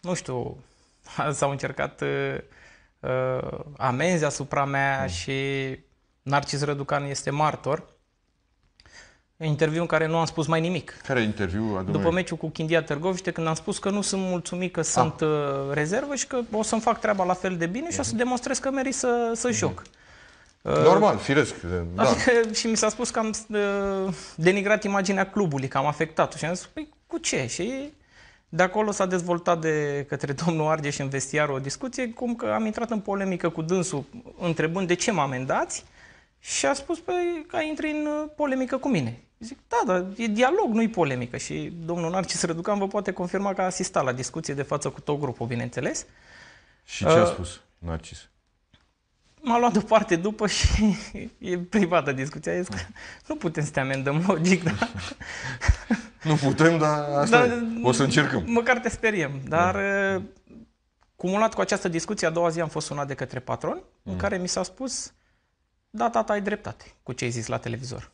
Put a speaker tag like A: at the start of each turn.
A: nu știu, s-au încercat uh, uh, amenzi asupra mea mm. și Narcis Răducan este martor. Interviu în care nu am spus mai nimic. Care interviu? Adumai? După meciul cu Chindia Târgoviște, când am spus că nu sunt mulțumit că ah. sunt ah. rezervă și că o să-mi fac treaba la fel de bine și o să hmm. demonstrez că merit să, să mm. joc. Uh, Normal, firesc. Da. Adică, și mi s-a spus că am denigrat imaginea clubului, că am afectat-o. Și am zis, păi, cu ce? Și de acolo s-a dezvoltat de către domnul Argeș în vestiar o discuție, cum că am intrat în polemică cu dânsul, întrebând de ce mă amendați, și a spus păi, că intri în uh, polemică cu mine. Zic, da, dar e dialog, nu-i polemică. Și domnul Narcis Răducan vă poate confirma că a asistat la discuție de față cu tot grupul, bineînțeles. Și ce a uh, spus Narcis? M-a luat deoparte după și e privată discuția. Zic, nu putem să te amendăm, logic, da?
B: Nu putem, dar asta da, e. O să încercăm.
A: Măcar te speriem. Da. Dar da. cumulat cu această discuție, a doua zi am fost sunat de către patron, mm. în care mi
C: s-a spus, da, tata, ai dreptate cu ce ai zis la televizor.